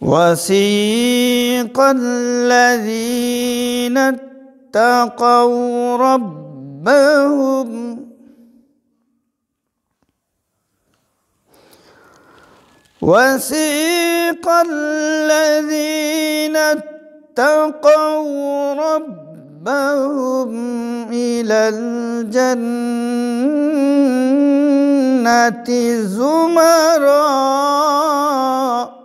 وسيق الذين اتقوا ربهم وسيق الذين اتقوا ربهم إلى الجنة زمرًا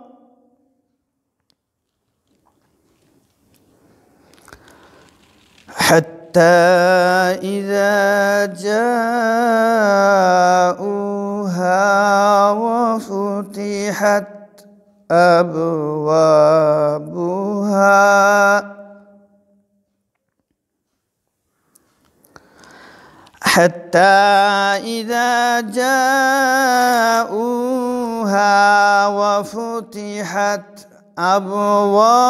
حتى إذا جاءوها وفتحت أبوابها حتى إذا جاءوها وفتحت أبوابها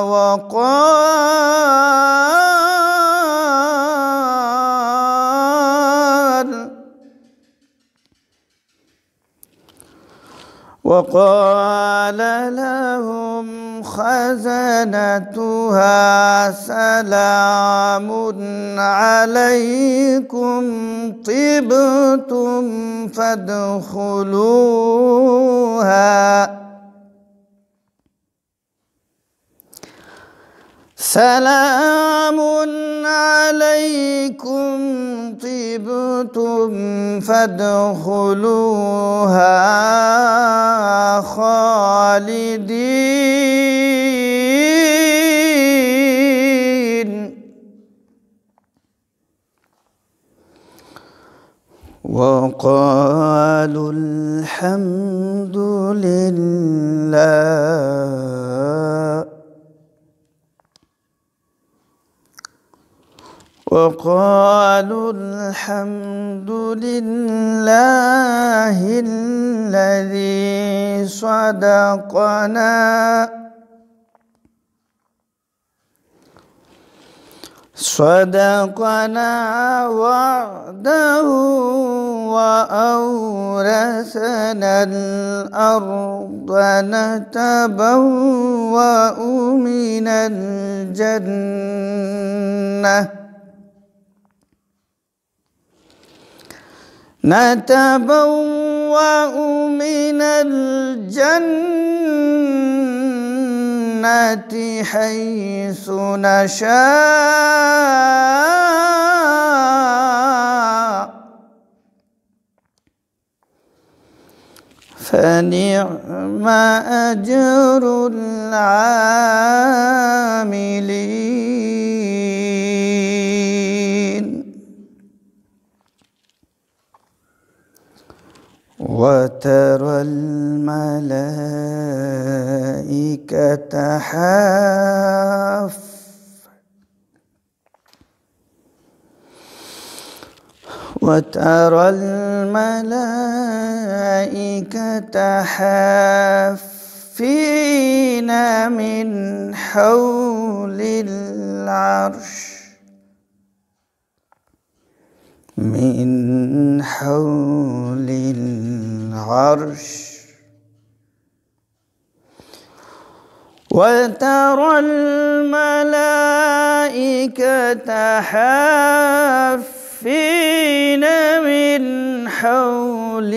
وقال وقال لهم خزنتها سلام عليكم طبتم فادخلوها سلام عليكم طبتم فادخلوها خالدين وقالوا الحمد لله وقالوا الحمد لله الذي صدقنا صدقنا وعده وأورثنا الأرض نتبوأ من الجنة نتبوأ من الجنة حيث نشاء فنعم أجر العالمين وترى الملائكة حاف وترى الملائكة حافين من حول العرش من حول العرش وترى الملائكة حافين من حول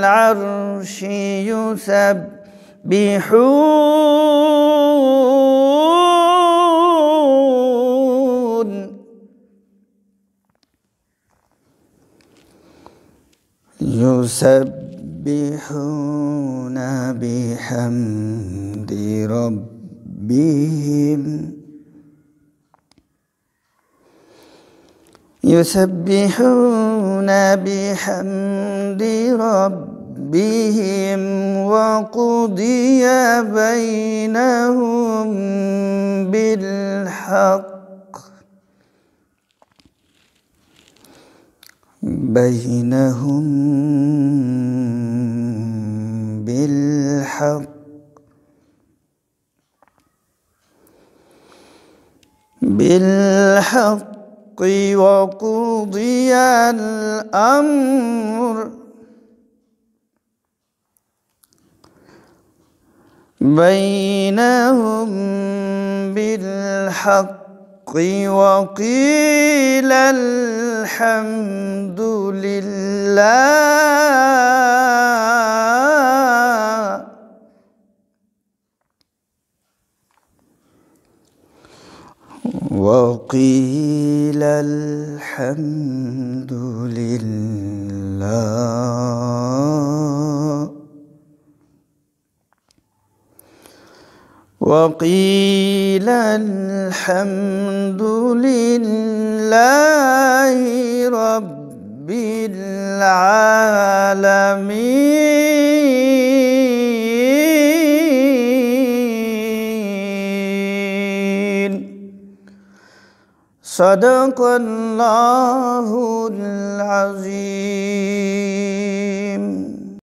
العرش يسبحون يسبحون يسبحون بحمد ربهم يسبحون بحمد ربهم وقضي بينهم بالحق بينهم الحق بالحق وقضي الأمر بينهم بالحق وقيل الحمد لله وقيل الحمد لله وقيل الحمد لله رب العالمين صدق الله العظيم